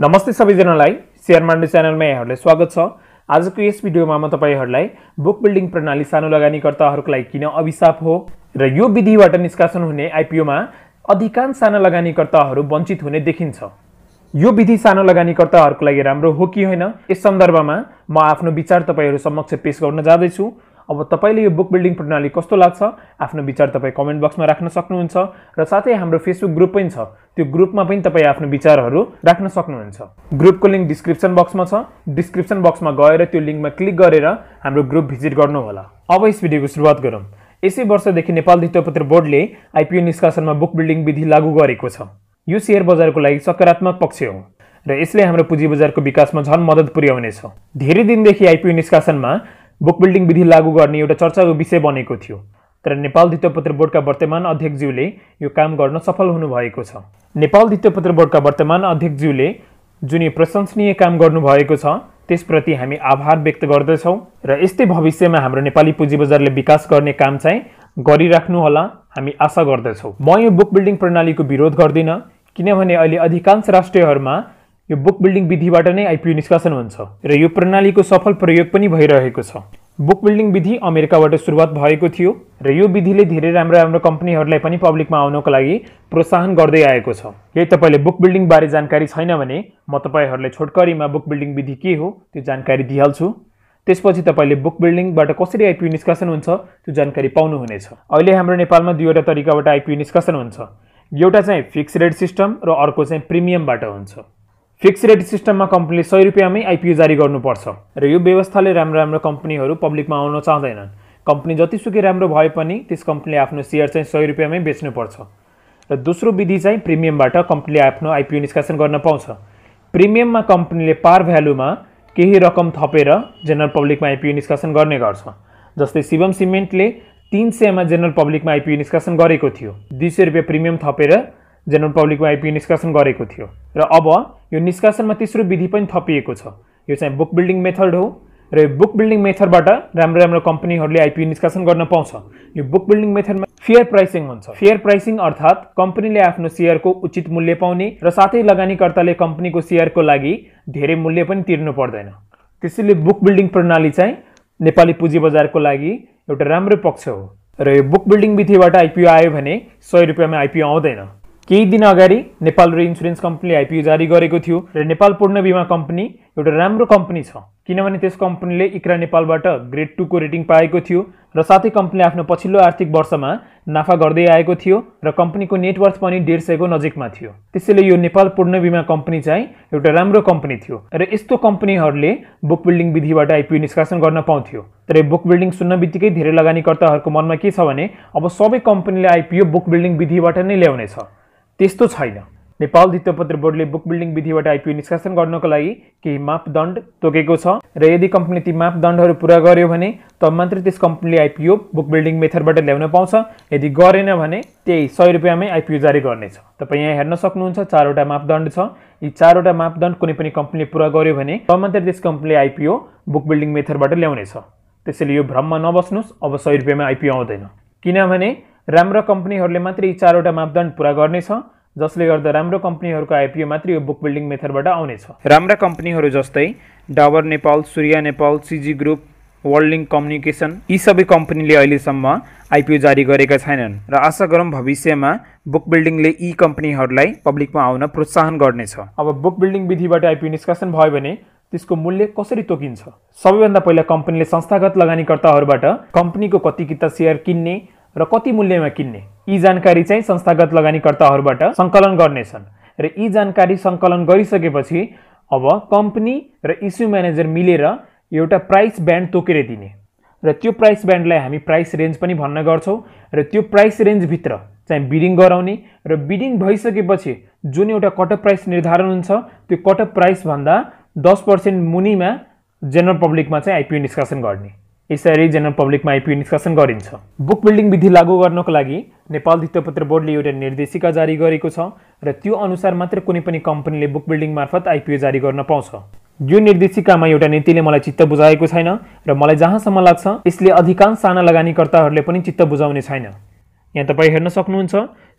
नमस्ते सबैजनालाई share Monday च्यानलमा यहाँहरूलाई स्वागत छ आजको यस भिडियोमा म तपाईँहरूलाई बुक बिल्डिङ प्रणाली सानो लगानीकर्ताहरूको लागि किन अभिशाप हो र यो विधिबाट निष्कासन हुने आइपिओमा अधिकांश साना लगानीकर्ताहरू वञ्चित हुने देखिन्छ यो विधि सानो लगानीकर्ताहरूको लागि राम्रो हो कि होइन यस सन्दर्भमा म आफ्नो विचार तपाईँहरू समक्ष पेस गर्न जाँदैछु अब तपाईँले यो बुक बिल्डिङ प्रणाली कस्तो लाग्छ आफ्नो विचार तपाईँ कमेन्ट बक्समा राख्न सक्नुहुन्छ र साथै हाम्रो फेसबुक ग्रुप पनि छ त्यो ग्रुपमा पनि तपाईँ आफ्नो विचारहरू राख्न सक्नुहुन्छ ग्रुपको लिङ्क डिस्क्रिप्सन बक्समा छ डिस्क्रिप्सन बक्समा गएर त्यो लिङ्कमा क्लिक गरेर हाम्रो ग्रुप भिजिट गर्नुहोला अब यस भिडियोको सुरुवात गरौँ यसै वर्षदेखि नेपाल धितोपत्र बोर्डले आइपिओ निष्कासनमा बुक बिल्डिङ विधि लागू गरेको छ यो सेयर बजारको लागि सकारात्मक पक्ष हो र यसले हाम्रो पुँजी बजारको विकासमा झन् मद्दत पुर्याउनेछ धेरै दिनदेखि आइपिओ निष्कासनमा बुक बिल्डिङ विधि लागू गर्ने एउटा चर्चाको विषय बनेको थियो तर नेपाल पत्र बोर्डका वर्तमान अध्यक्षज्यूले यो काम गर्न सफल हुनुभएको छ नेपाल पत्र बोर्डका वर्तमान अध्यक्षज्यूले जुन यो प्रशंसनीय काम गर्नुभएको छ त्यसप्रति हामी आभार व्यक्त गर्दछौँ र यस्तै भविष्यमा हाम्रो नेपाली पुँजी बजारले विकास गर्ने काम चाहिँ गरिराख्नुहोला हामी आशा गर्दछौँ म यो बुक बिल्डिङ प्रणालीको विरोध गर्दिनँ किनभने अहिले अधिकांश राष्ट्रहरूमा यो बुक बिल्डिङ विधिबाट नै आइपिओ निष्कासन हुन्छ र यो प्रणालीको सफल प्रयोग पनि भइरहेको छ बुक बिल्डिङ विधि अमेरिकाबाट सुरुवात भएको थियो र यो विधिले धेरै राम्रो राम्रो कम्पनीहरूलाई पनि पब्लिकमा आउनको लागि प्रोत्साहन गर्दै आएको छ यदि तपाईँले बुक बिल्डिङबारे जानकारी छैन भने म तपाईँहरूलाई छोटकरीमा बुक बिल्डिङ विधि के हो त्यो जानकारी दिइहाल्छु त्यसपछि तपाईँले बुक बिल्डिङबाट कसरी आइपिओ निष्कासन हुन्छ त्यो जानकारी पाउनुहुनेछ अहिले हाम्रो नेपालमा दुईवटा तरिकाबाट आइपिओ निष्कासन हुन्छ एउटा चाहिँ फिक्स रेट सिस्टम र अर्को चाहिँ प्रिमियमबाट हुन्छ फिक्स रेट सिस्टममा कम्पनीले सय रुपियाँमै आइपिओ जारी गर्नुपर्छ र यो व्यवस्थाले राम्रो राम्रो कम्पनीहरू पब्लिकमा आउन चाहँदैनन् कम्पनी जतिसुकै राम्रो भए पनि त्यस कम्पनीले आफ्नो सेयर चाहिँ सय रुपियाँमै बेच्नुपर्छ र दोस्रो विधि चाहिँ प्रिमियमबाट कम्पनीले आफ्नो आइपिओ निष्कासन गर्न पाउँछ प्रिमियममा कम्पनीले पार भ्यालुमा केही रकम थपेर जेनरल पब्लिकमा आइपिओ निष्कासन गर्ने गर्छ जस्तै शिवम सिमेन्टले तिन सयमा जेनरल पब्लिकमा आइपिओ निष्कासन गरेको थियो दुई सय रुपियाँ प्रिमियम थपेर जेनरल पब्लिकमा आइपिओ निष्कासन गरेको थियो र अब यो निष्कासनमा तेस्रो विधि पनि थपिएको छ यो चाहिँ बुक बिल्डिङ मेथड हो र यो बुक बिल्डिङ मेथडबाट राम्रो राम्रो कम्पनीहरूले आइपिओ निष्कासन गर्न पाउँछ यो बुक बिल्डिङ मेथडमा फेयर प्राइसिङ हुन्छ फेयर प्राइसिङ अर्थात् कम्पनीले आफ्नो सेयरको उचित मूल्य पाउने र साथै लगानीकर्ताले कम्पनीको सेयरको लागि धेरै मूल्य पनि तिर्नु पर्दैन त्यसैले बुक बिल्डिङ प्रणाली चाहिँ नेपाली पुँजी बजारको लागि एउटा राम्रो पक्ष हो र यो बुक बिल्डिङ विधिबाट आइपिओ आयो भने सय रुपियाँमा आइपिओ आउँदैन केही दिन अगाडि नेपाल र इन्सुरेन्स कम्पनीले आइपिओ जारी गरेको थियो र नेपाल पूर्ण बिमा कम्पनी एउटा राम्रो कम्पनी छ किनभने त्यस कम्पनीले इक्रा नेपालबाट ग्रेड टूको रेटिङ पाएको थियो र साथै कम्पनीले आफ्नो पछिल्लो आर्थिक वर्षमा नाफा गर्दै आएको थियो र कम्पनीको नेटवर्थ पनि डेढ सयको नजिकमा थियो त्यसैले यो नेपाल पूर्ण बिमा कम्पनी चाहिँ एउटा राम्रो कम्पनी थियो र यस्तो कम्पनीहरूले बुक बिल्डिङ विधिबाट आइपिओ निष्कासन गर्न पाउँथ्यो तर यो बुक बिल्डिङ सुन्न बित्तिकै धेरै लगानीकर्ताहरूको मनमा के छ भने अब सबै कम्पनीले आइपिओ बुक बिल्डिङ विधिबाट नै ल्याउनेछ त्यस्तो छैन नेपाल धित्तपत्र बोर्डले बुक बिल्डिङ विधिबाट आइपिओ निष्कासन गर्नको लागि केही मापदण्ड तोकेको छ र यदि कम्पनीले ती मापदण्डहरू पुरा गर्यो भने त मात्रै त्यस कम्पनीले आइपिओ बुक बिल्डिङ मेथडबाट ल्याउन पाउँछ यदि गरेन भने त्यही सय रुपियाँमै आइपिओ जारी गर्नेछ तपाईँ यहाँ हेर्न सक्नुहुन्छ चारवटा मापदण्ड छ यी चारवटा मापदण्ड कुनै पनि कम्पनीले पुरा गर्यो भने त मात्रै त्यस कम्पनीले आइपिओ बुक बिल्डिङ मेथडबाट ल्याउनेछ त्यसैले यो भ्रममा नबस्नुहोस् अब सय रुपियाँमा आइपिओ आउँदैन किनभने राम्रो कम्पनीहरूले मात्रै यी चारवटा मापदण्ड पुरा गर्नेछ जसले गर्दा राम्रो कम्पनीहरूको आइपिओ मात्रै यो बुक बिल्डिङ मेथडबाट आउनेछ राम्रा कम्पनीहरू जस्तै Dabur Nepal Surya Nepal CG group Worldlink communication यी सबै कम्पनीले अहिलेसम्म आइपिओ जारी गरेका छैनन् र आशा गरौँ भविष्यमा बुक बिल्डिङले यी कम्पनीहरूलाई पब्लिकमा आउन प्रोत्साहन गर्नेछ अब बुक बिल्डिङ विधिबाट आइपिओ निष्कासन भयो भने त्यसको मूल्य कसरी तोकिन्छ सबैभन्दा पहिला कम्पनीले संस्थागत लगानीकर्ताहरूबाट कम्पनीको कति किता सेयर किन्ने र कति मूल्यमा किन्ने यी जानकारी चाहिँ संस्थागत लगानीकर्ताहरूबाट सङ्कलन गर्नेछन् र यी जानकारी सङ्कलन गरिसकेपछि अब कम्पनी र इस्यु म्यानेजर मिलेर एउटा प्राइस ब्यान्ड तोकेर दिने र त्यो प्राइस ब्यान्डलाई हामी प्राइस रेन्ज पनि भन्न गर्छौँ र त्यो प्राइस रेन्जभित्र चाहिँ बिडिङ गराउने र बिडिङ भइसकेपछि जुन एउटा कटअप प्राइस निर्धारण हुन्छ त्यो कटअप प्राइसभन्दा दस पर्सेन्ट मुनिमा जेनरल पब्लिकमा चाहिँ आइपिओ निष्कासन गर्ने यसरी जेनरल पब्लिकमा आइपिओ निष्कासन गरिन्छ बुक बिल्डिङ विधि लागू गर्नको लागि नेपाल धित्तपत्र बोर्डले एउटा निर्देशिका जारी गरेको छ र त्यो अनुसार मात्र कुनै पनि कम्पनीले बुक बिल्डिङ मार्फत आइपिओ जारी गर्न पाउँछ यो निर्देशिकामा एउटा नीतिले मलाई चित्त बुझाएको छैन र मलाई जहाँसम्म लाग्छ यसले अधिकांश साना लगानीकर्ताहरूले पनि चित्त बुझाउने छैन यहाँ तपाईँ हेर्न सक्नुहुन्छ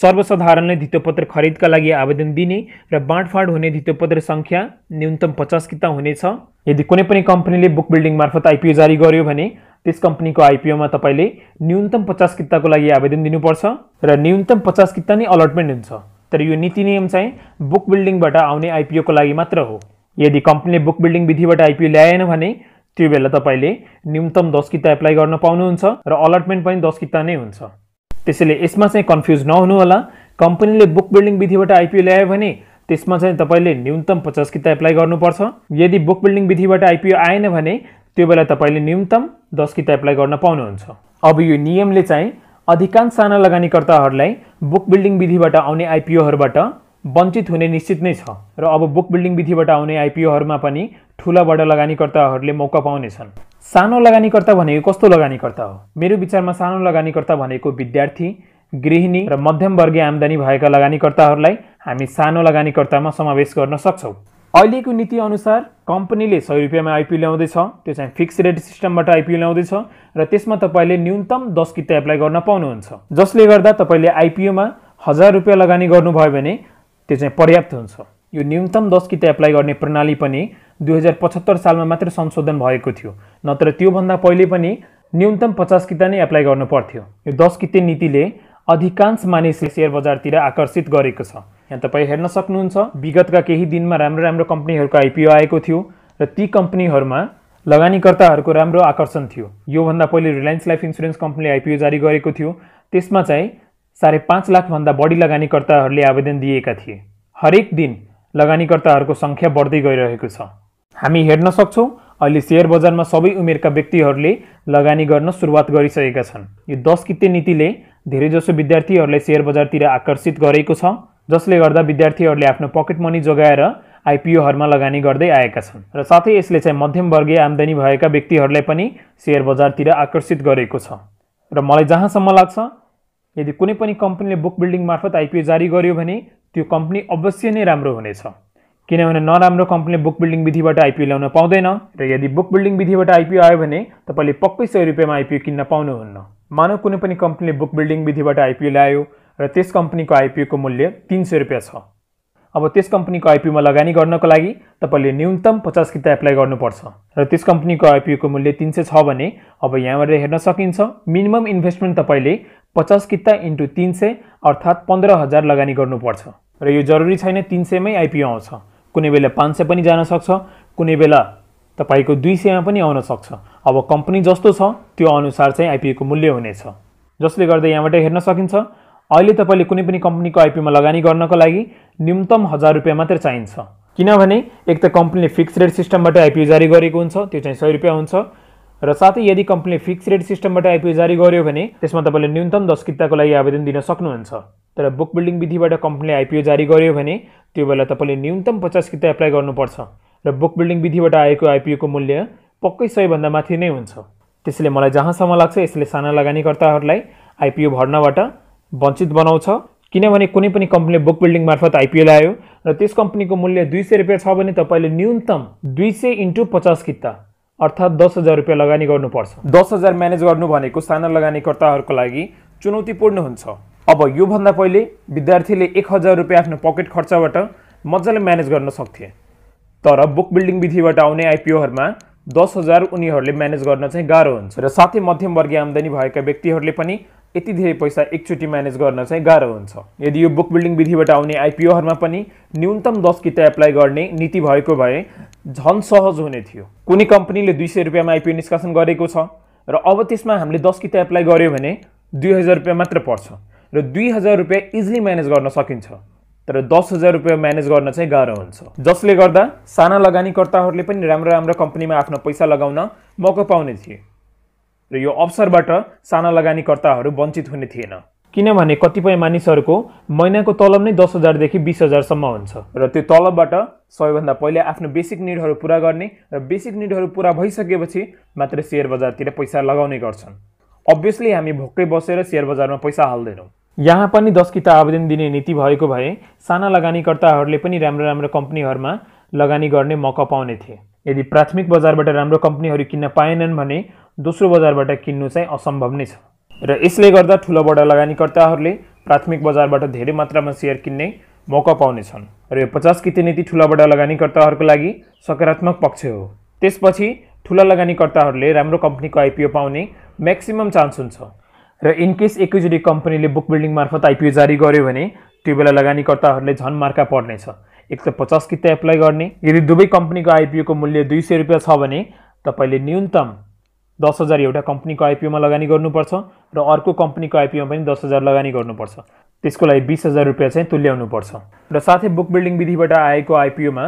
सर्वसाधारणले पत्र खरिदका लागि आवेदन दिने र बाँडफाँड हुने पत्र सङ्ख्या न्यूनतम पचास किता हुनेछ यदि कुनै पनि कम्पनीले बुक बिल्डिङ मार्फत आइपिओ जारी गर्यो भने त्यस कम्पनीको आइपिओमा तपाईँले न्यूनतम पचास किताको लागि आवेदन दिनुपर्छ र न्यूनतम पचास किता नै अलटमेन्ट हुन्छ तर यो नीति नियम चाहिँ बुक बिल्डिङबाट आउने आइपिओको लागि मात्र हो यदि कम्पनीले बुक बिल्डिङ विधिबाट आइपिओ ल्याएन भने त्यो बेला तपाईँले न्यूनतम दस किता एप्लाई गर्न पाउनुहुन्छ र अलटमेन्ट पनि दस किता नै हुन्छ त्यसैले यसमा चाहिँ कन्फ्युज नहुनुहोला कम्पनीले बुक बिल्डिङ विधिबाट आइपिओ ल्यायो भने त्यसमा चाहिँ तपाईँले न्यूनतम पचास किता एप्लाई गर्नुपर्छ यदि बुक बिल्डिङ विधिबाट आइपिओ आएन भने त्यो बेला तपाईँले न्यूनतम दस किता एप्लाई गर्न पाउनुहुन्छ अब यो नियमले चाहिँ अधिकांश साना लगानीकर्ताहरूलाई बुक बिल्डिङ विधिबाट आउने आइपिओहरूबाट वञ्चित हुने निश्चित नै छ र अब बुक बिल्डिङ विधिबाट आउने आइपिओहरूमा पनि ठुला बडा लगानीकर्ताहरूले मौका पाउनेछन् सानो लगानीकर्ता भनेको कस्तो लगानीकर्ता हो मेरो विचारमा सानो लगानीकर्ता भनेको विद्यार्थी गृहिणी र मध्यम वर्गीय आमदानी भएका लगानीकर्ताहरूलाई हामी सानो लगानीकर्तामा समावेश गर्न सक्छौँ अहिलेको नीति अनुसार कम्पनीले सय रुपियाँमा आइपिओ ल्याउँदैछ त्यो चाहिँ फिक्स रेट सिस्टमबाट आइपिओ ल्याउँदैछ र त्यसमा तपाईँले न्यूनतम दस किता एप्लाई गर्न पाउनुहुन्छ जसले गर्दा तपाईँले आइपिओमा हजार रुपियाँ लगानी गर्नुभयो भने त्यो चाहिँ पर्याप्त हुन्छ यो न्यूनतम दस किता एप्लाई गर्ने प्रणाली पनि दुई हजार पचहत्तर सालमा मात्र संशोधन भएको थियो नत्र त्योभन्दा पहिले पनि न्यूनतम पचास किता नै एप्लाई गर्नु पर्थ्यो यो दस किते नीतिले अधिकांश मानिसले सेयर बजारतिर आकर्षित गरेको छ यहाँ तपाईँ हेर्न सक्नुहुन्छ विगतका केही दिनमा राम्रो राम्रो कम्पनीहरूको आइपिओ आएको थियो र ती कम्पनीहरूमा लगानीकर्ताहरूको राम्रो आकर्षण थियो योभन्दा पहिले रिलायन्स लाइफ इन्सुरेन्स कम्पनीले आइपिओ जारी गरेको थियो त्यसमा चाहिँ साढे पाँच लाखभन्दा बढी लगानीकर्ताहरूले आवेदन दिएका थिए हरेक दिन लगानीकर्ताहरूको सङ्ख्या बढ्दै गइरहेको छ हामी हेर्न सक्छौँ अहिले सेयर बजारमा सबै उमेरका व्यक्तिहरूले लगानी गर्न सुरुवात गरिसकेका छन् यो दस किते नीतिले धेरैजसो विद्यार्थीहरूलाई सेयर बजारतिर आकर्षित गरेको छ जसले गर्दा विद्यार्थीहरूले आफ्नो पकेट मनी जोगाएर आइपिओहरूमा लगानी गर्दै आएका छन् र साथै यसले चाहिँ मध्यमवर्गीय आम्दानी भएका व्यक्तिहरूलाई पनि सेयर बजारतिर आकर्षित गरेको छ र मलाई जहाँसम्म लाग्छ यदि कुनै पनि कम्पनीले बुक बिल्डिङ मार्फत आइपिओ जारी गर्यो भने त्यो कम्पनी अवश्य नै राम्रो हुनेछ किनभने नराम्रो कम्पनीले बुक बिल्डिङ विधिबाट आइपिओ ल्याउन पाउँदैन र यदि बुक बिल्डिङ विधिबाट आइपिओ आयो भने तपाईँले पक्कै सय रुपियाँमा आइपिओ किन्न पाउनुहुन्न मानव कुनै पनि कम्पनीले बुक बिल्डिङ विधिबाट आइपिओ ल्यायो र त्यस कम्पनीको आइपिओको मूल्य तिन सय रुपियाँ छ अब त्यस कम्पनीको आइपिओमा लगानी गर्नको लागि तपाईँले न्यूनतम पचास किता एप्लाई गर्नुपर्छ र त्यस कम्पनीको आइपिओको मूल्य तिन सय छ भने अब यहाँबाट हेर्न सकिन्छ मिनिमम इन्भेस्टमेन्ट तपाईँले पचास किता इन्टु तिन सय अर्थात् पन्ध्र हजार लगानी गर्नुपर्छ र यो जरुरी छैन तिन सयमै आइपिओ आउँछ कुनै बेला पाँच सय पनि जान सक्छ कुनै बेला तपाईँको दुई सयमा पनि आउन सक्छ अब कम्पनी जस्तो छ त्यो अनुसार चाहिँ आइपिओको मूल्य हुनेछ जसले गर्दा यहाँबाट हेर्न सकिन्छ अहिले तपाईँले कुनै पनि कम्पनीको आइपिओमा लगानी गर्नको लागि न्यूनतम हजार रुपियाँ मात्र चाहिन्छ किनभने एक त कम्पनीले फिक्स रेट सिस्टमबाट आइपिओ जारी गरेको हुन्छ त्यो चाहिँ सय रुपियाँ हुन्छ र साथै यदि कम्पनीले फिक्स रेट सिस्टमबाट आइपिओ जारी गर्यो भने त्यसमा तपाईँले न्यूनतम दस किताको लागि आवेदन दिन सक्नुहुन्छ तर बुक बिल्डिङ विधिबाट कम्पनीले आइपिओ जारी गर्यो भने त्यो बेला तपाईँले न्यूनतम पचास किता एप्लाई गर्नुपर्छ र बुक बिल्डिङ विधिबाट आएको आइपिओको मूल्य पक्कै सयभन्दा माथि नै हुन्छ त्यसैले मलाई जहाँसम्म लाग्छ यसले साना लगानीकर्ताहरूलाई आइपिओ भर्नबाट वञ्चित बनाउँछ किनभने कुनै पनि कम्पनीले बुक बिल्डिङ मार्फत आइपिओ ल्यायो र त्यस कम्पनीको मूल्य दुई सय रुपियाँ छ भने तपाईँले न्यूनतम दुई सय इन्टु पचास किता अर्थात् दस हजार रुपियाँ लगानी गर्नुपर्छ दस हजार म्यानेज गर्नु भनेको साना लगानीकर्ताहरूको लागि चुनौतीपूर्ण हुन्छ अब योभन्दा पहिले विद्यार्थीले एक हजार रुपियाँ आफ्नो पकेट खर्चबाट मजाले म्यानेज गर्न सक्थे तर बुक बिल्डिङ विधिबाट आउने आइपिओहरूमा दस हजार उनीहरूले म्यानेज गर्न चाहिँ गाह्रो हुन्छ र साथै मध्यमवर्गीय आम्दानी भएका व्यक्तिहरूले पनि यति धेरै पैसा एकचोटि म्यानेज गर्न चाहिँ गाह्रो हुन्छ यदि यो बुक बिल्डिङ विधिबाट आउने आइपिओहरूमा पनि न्यूनतम दस किता एप्लाई गर्ने नीति भएको भए झन सहज हुने थियो कुनै कम्पनीले दुई सय रुपियाँमा आइपिओ निष्कासन गरेको छ र अब त्यसमा हामीले दस किता एप्लाई गऱ्यो भने दुई हजार रुपियाँ मात्र पर्छ र दुई हजार रुपियाँ इजिली म्यानेज गर्न सकिन्छ तर दस हजार रुपियाँ म्यानेज गर्न चाहिँ गाह्रो हुन्छ जसले गर्दा साना लगानीकर्ताहरूले पनि राम्रो राम्रो कम्पनीमा आफ्नो पैसा लगाउन मौका पाउने थिए र यो अवसरबाट साना लगानीकर्ताहरू वञ्चित हुने थिएन किनभने कतिपय मानिसहरूको महिनाको तलब नै दस हजारदेखि बिस हजारसम्म हुन्छ र त्यो तलबबाट सबैभन्दा पहिले आफ्नो बेसिक निडहरू पुरा गर्ने र बेसिक निडहरू पुरा भइसकेपछि मात्र सेयर बजारतिर पैसा लगाउने गर्छन् अभियसली हामी भोकै बसेर सेयर बजारमा पैसा हाल्दैनौँ यहाँ पनि दस किता आवेदन दिने नीति भएको भए साना लगानीकर्ताहरूले पनि राम्रो राम्रो कम्पनीहरूमा लगानी गर्ने मौका पाउने थिए यदि प्राथमिक बजारबाट राम्रो कम्पनीहरू किन्न पाएनन् भने दोस्रो बजारबाट किन्नु चाहिँ असम्भव नै छ र यसले गर्दा बडा लगानीकर्ताहरूले प्राथमिक बजारबाट धेरै मात्रामा सेयर किन्ने मौका पाउनेछन् र यो पचास किते नीति बडा लगानीकर्ताहरूको लागि सकारात्मक पक्ष हो त्यसपछि ठुला लगानीकर्ताहरूले राम्रो कम्पनीको आइपिओ पाउने म्याक्सिमम चान्स हुन्छ र इनकेस एकैचोटि कम्पनीले बुक बिल्डिङ मार्फत आइपिओ जारी गर्यो भने त्यो बेला लगानीकर्ताहरूले झन् मार्का पर्नेछ एक सय पचास किता एप्लाई गर्ने यदि दुवै कम्पनीको आइपिओको मूल्य दुई सय रुपियाँ छ भने तपाईँले न्यूनतम दस हजार एउटा कम्पनीको आइपिओमा लगानी गर्नुपर्छ र अर्को कम्पनीको आइपिओमा पनि दस हजार लगानी गर्नुपर्छ त्यसको लागि बिस हजार रुपियाँ चाहिँ तुल्याउनुपर्छ र साथै बुक बिल्डिङ विधिबाट आएको आइपिओमा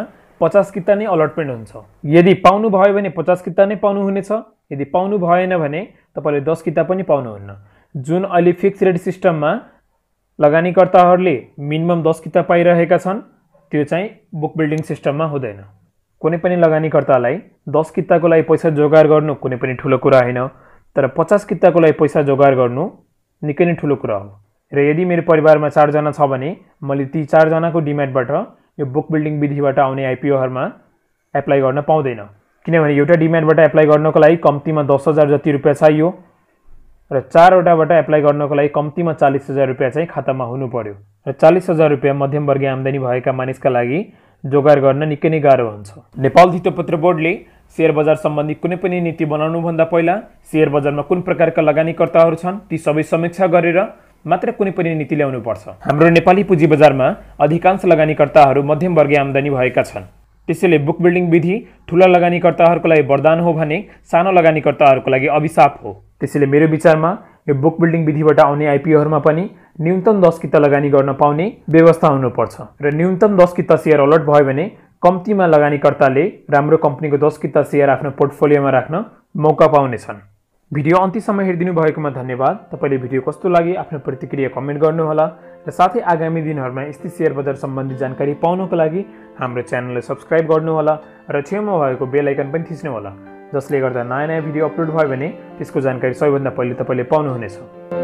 पचास कित्ता नै अलटमेन्ट हुन्छ यदि पाउनु भयो भने पचास कित्ता नै पाउनुहुनेछ यदि पाउनु भएन भने तपाईँले दस कित्ता पनि पाउनुहुन्न जुन अहिले फिक्स रेट सिस्टममा लगानीकर्ताहरूले मिनिमम दस किताब पाइरहेका छन् त्यो चाहिँ बुक बिल्डिङ सिस्टममा हुँदैन कुनै पनि लगानीकर्तालाई दस किताको लागि पैसा जोगाड गर्नु कुनै पनि ठुलो कुरा होइन तर पचास किताबको लागि पैसा जोगाड गर्नु निकै नै ठुलो कुरा हो र यदि मेरो परिवारमा चारजना छ भने मैले ती चारजनाको डिमान्डबाट यो बुक बिल्डिङ विधिबाट आउने आइपिओहरूमा एप्लाई गर्न पाउँदैन किनभने एउटा डिमान्डबाट एप्लाई गर्नको लागि कम्तीमा दस हजार जति रुपियाँ चाहियो र चारवटाबाट एप्लाई गर्नको लागि कम्तीमा चालिस हजार रुपियाँ चाहिँ खातामा हुनु पर्यो र चालिस हजार रुपियाँ मध्यमवर्गीय आम्दानी भएका मानिसका लागि जोगाड गर्न निकै नै गाह्रो हुन्छ नेपाल धितोपत्र बोर्डले सेयर बजार सम्बन्धी कुनै पनि नीति बनाउनुभन्दा पहिला सेयर बजारमा कुन प्रकारका लगानीकर्ताहरू छन् ती सबै समीक्षा गरेर मात्र कुनै पनि नीति ल्याउनु पर्छ हाम्रो नेपाली पुँजी बजारमा अधिकांश लगानीकर्ताहरू मध्यमवर्गीय आम्दानी भएका छन् त्यसैले बुक बिल्डिङ विधि ठुला लगानीकर्ताहरूको लागि वरदान हो भने सानो लगानीकर्ताहरूको लागि अभिशाप हो त्यसैले मेरो विचारमा यो बुक बिल्डिङ विधिबाट आउने आइपिओहरूमा पनि न्यूनतम दस किता लगानी गर्न पाउने व्यवस्था हुनुपर्छ र न्यूनतम दस किता सेयर अलर्ट भयो भने कम्तीमा लगानीकर्ताले राम्रो कम्पनीको दस किता सेयर आफ्नो पोर्टफोलियोमा राख्न मौका पाउनेछन् भिडियो अन्तिसम्म हेरिदिनु भएकोमा धन्यवाद तपाईँले भिडियो कस्तो लाग्यो आफ्नो प्रतिक्रिया कमेन्ट गर्नुहोला र साथै आगामी दिनहरूमा यस्तै सेयर बजार सम्बन्धी जानकारी पाउनको लागि हाम्रो च्यानललाई सब्सक्राइब गर्नुहोला र छेउमा भएको बेल आइकन पनि थिच्नुहोला जसले गर्दा नयाँ नयाँ भिडियो अपलोड भयो भने त्यसको जानकारी सबैभन्दा पहिले तपाईँले पाउनुहुनेछ